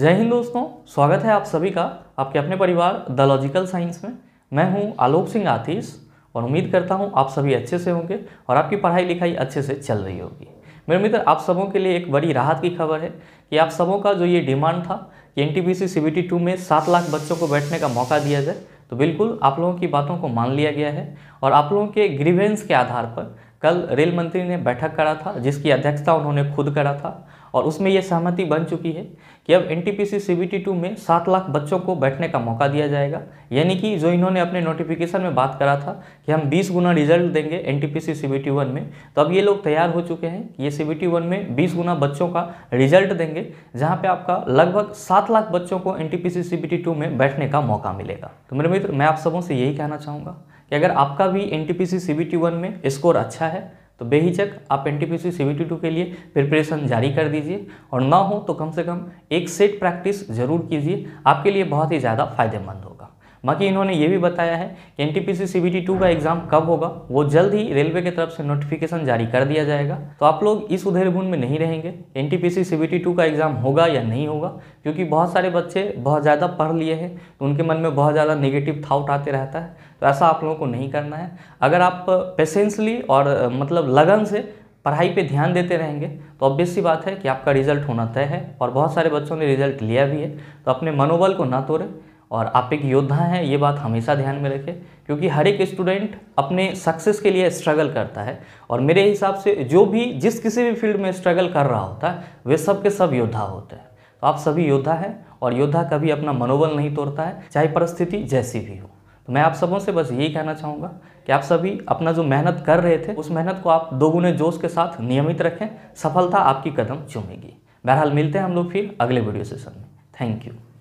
जय हिंद दोस्तों स्वागत है आप सभी का आपके अपने परिवार द लॉजिकल साइंस में मैं हूं आलोक सिंह आतीश और उम्मीद करता हूं आप सभी अच्छे से होंगे और आपकी पढ़ाई लिखाई अच्छे से चल रही होगी मेरे मित्र आप सबों के लिए एक बड़ी राहत की खबर है कि आप सबों का जो ये डिमांड था कि N T B C two में सात लाख बच्चों को बैठने का मौका दिया जाए तो बिल्कुल आप लोगों की बातों को मान लिया गया है और आप लोगों के ग्रीवेंस के आधार पर कल रेल मंत्री ने बैठक करा था जिसकी अध्यक्षता उन्होंने खुद करा था और उसमें यह सहमति बन चुकी है कि अब एन टी पी सी में सात लाख बच्चों को बैठने का मौका दिया जाएगा यानी कि जो इन्होंने अपने नोटिफिकेशन में बात करा था कि हम 20 गुना रिजल्ट देंगे एन टी पी सी में तो अब ये लोग तैयार हो चुके हैं कि ये सी बी में 20 गुना बच्चों का रिजल्ट देंगे जहाँ पर आपका लगभग सात लाख बच्चों को एन टी पी सी में बैठने का मौका मिलेगा तो मेरे मित्र मैं आप सबों से यही कहना चाहूँगा कि अगर आपका भी एन टी में स्कोर अच्छा है तो बेहिचक आप एन टी के लिए प्रिपरेशन जारी कर दीजिए और ना हो तो कम से कम एक सेट प्रैक्टिस जरूर कीजिए आपके लिए बहुत ही ज़्यादा फायदेमंद हो बाकी इन्होंने ये भी बताया है कि एन टी का एग्ज़ाम कब होगा वो जल्द ही रेलवे की तरफ से नोटिफिकेशन जारी कर दिया जाएगा तो आप लोग इस उधेड़बुन में नहीं रहेंगे एन टी का एग्ज़ाम होगा या नहीं होगा क्योंकि बहुत सारे बच्चे बहुत ज़्यादा पढ़ लिए हैं तो उनके मन में बहुत ज़्यादा नेगेटिव थाउट आते रहता है तो ऐसा आप लोगों को नहीं करना है अगर आप पेशेंसली और मतलब लगन से पढ़ाई पे ध्यान देते रहेंगे तो ऑब्वियस सी बात है कि आपका रिजल्ट होना तय है और बहुत सारे बच्चों ने रिजल्ट लिया भी है तो अपने मनोबल को ना तोड़ें और आप एक योद्धा हैं ये बात हमेशा ध्यान में रखें क्योंकि हर एक स्टूडेंट अपने सक्सेस के लिए स्ट्रगल करता है और मेरे हिसाब से जो भी जिस किसी भी फील्ड में स्ट्रगल कर रहा होता है वे सब के सब योद्धा होते हैं तो आप सभी योद्धा हैं और योद्धा कभी अपना मनोबल नहीं तोड़ता है चाहे परिस्थिति जैसी भी हो तो मैं आप सबों से बस यही कहना चाहूँगा कि आप सभी अपना जो मेहनत कर रहे थे उस मेहनत को आप दोगुने जोश के साथ नियमित रखें सफलता आपकी कदम चूमेगी बहरहाल मिलते हैं हम लोग फिर अगले वीडियो सेशन में थैंक यू